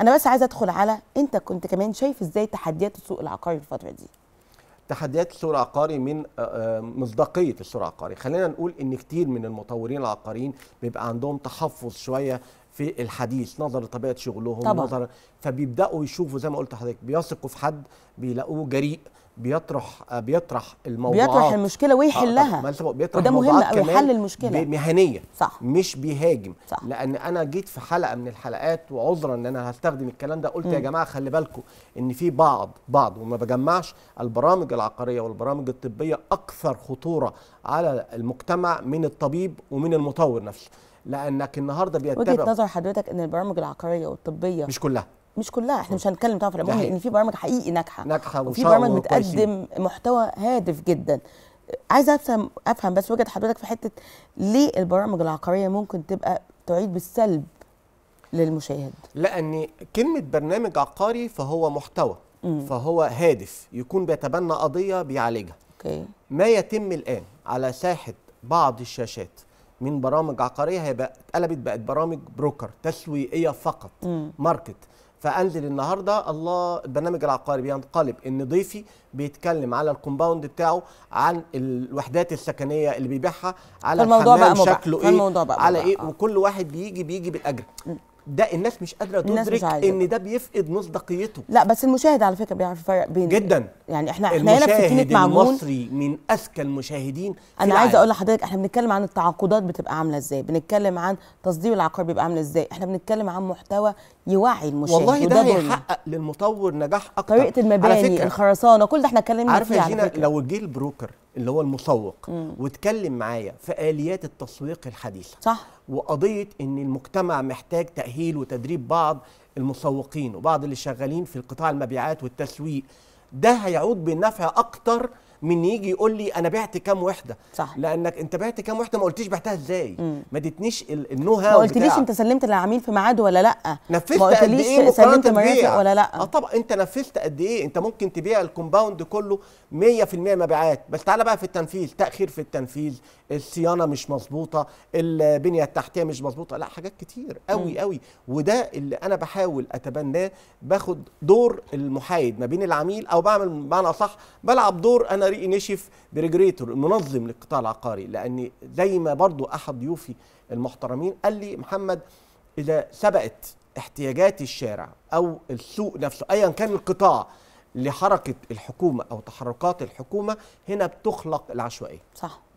انا بس عايزه ادخل على انت كنت كمان شايف ازاي تحديات السوق العقاري في الفتره دي تحديات السوق العقاري من آه، آه، مصداقيه السوق العقاري خلينا نقول ان كتير من المطورين العقاريين بيبقى عندهم تحفظ شويه في الحديث نظر لطبيعه شغلهم طبعا. نظر فبيبداوا يشوفوا زي ما قلت لحضرتك بيثقوا في حد بيلاقوه جريء بيطرح بيطرح الموضوع بيطرح المشكله ويحلها آه, آه، بيطرح وده مهم قوي حل المشكله مهنيه صح مش بيهاجم صح لان انا جيت في حلقه من الحلقات وعذرا ان انا هستخدم الكلام ده قلت م. يا جماعه خلي بالكم ان في بعض بعض وما بجمعش البرامج العقاريه والبرامج الطبيه اكثر خطوره على المجتمع من الطبيب ومن المطور نفسه لانك النهارده بيتبع وجهه نظر حضرتك ان البرامج العقاريه والطبيه مش كلها مش كلها احنا مش هنتكلم طبعا في العموم لان في برامج حقيقي ناجحه ناجحه وفي برامج بتقدم محتوى هادف جدا عايزه افهم افهم بس وجهه حضرتك في حته ليه البرامج العقاريه ممكن تبقى تعيد بالسلب للمشاهد لان كلمه برنامج عقاري فهو محتوى مم. فهو هادف يكون بيتبنى قضيه بيعالجها أوكي. ما يتم الان على ساحه بعض الشاشات من برامج عقاريه هيبقى اتقلبت بقت برامج بروكر تسويقيه فقط مم. ماركت فانزل النهارده الله البرنامج العقاري بينقلب ان ضيفي بيتكلم على الكومباوند بتاعه عن الوحدات السكنيه اللي بيبيعها على الحمام شكله ايه بقى على ايه آه. وكل واحد بيجي بيجي بالاجر ده الناس مش قادره تدرك ان ده بيفقد مصداقيته لا بس المشاهد على فكره بيعرف يفرق بين جدا يعني احنا احنا هنا في سكينه معجون المصري من اذكى المشاهدين في انا عايزه اقول لحضرتك احنا بنتكلم عن التعاقدات بتبقى عامله ازاي بنتكلم عن تصدير العقار بيبقى عامل ازاي احنا بنتكلم عن محتوى يوعي المشاهد والله ده هيحقق للمطور نجاح اكتر طريقه المباني الخرسانه كل ده احنا اتكلمنا فيه عارفه لو جه البروكر اللي هو المسوق مم. واتكلم معايا في اليات التسويق الحديثه صح وقضيه ان المجتمع محتاج تاهيل وتدريب بعض المسوقين وبعض اللي شغالين في قطاع المبيعات والتسويق ده هيعود بالنفع اكتر من يجي يقول لي انا بعت كام وحده صح لانك انت بعت كام وحده ما قلتيش بعتها ازاي ما ادتنيش النو هاو ما قلتليش انت سلمت للعميل في ميعاده ولا لا نفذت قد ايه سلمت مرافق ولا لا اه طبعا انت نفذت قد ايه انت ممكن تبيع الكومباوند كله 100% مبيعات بس تعالى بقى في التنفيذ تاخير في التنفيذ الصيانه مش مظبوطه البنيه التحتيه مش مظبوطه لا حاجات كتير قوي قوي وده اللي انا بحاول اتبناه باخد دور المحايد ما بين العميل او بعمل بمعنى اصح بلعب دور انا طريق نشف بريجريتور المنظم للقطاع العقاري لان زي ما برضو احد ضيوفي المحترمين قال لي محمد اذا سبقت احتياجات الشارع او السوق نفسه ايا كان القطاع لحركه الحكومه او تحركات الحكومه هنا بتخلق العشوائيه صح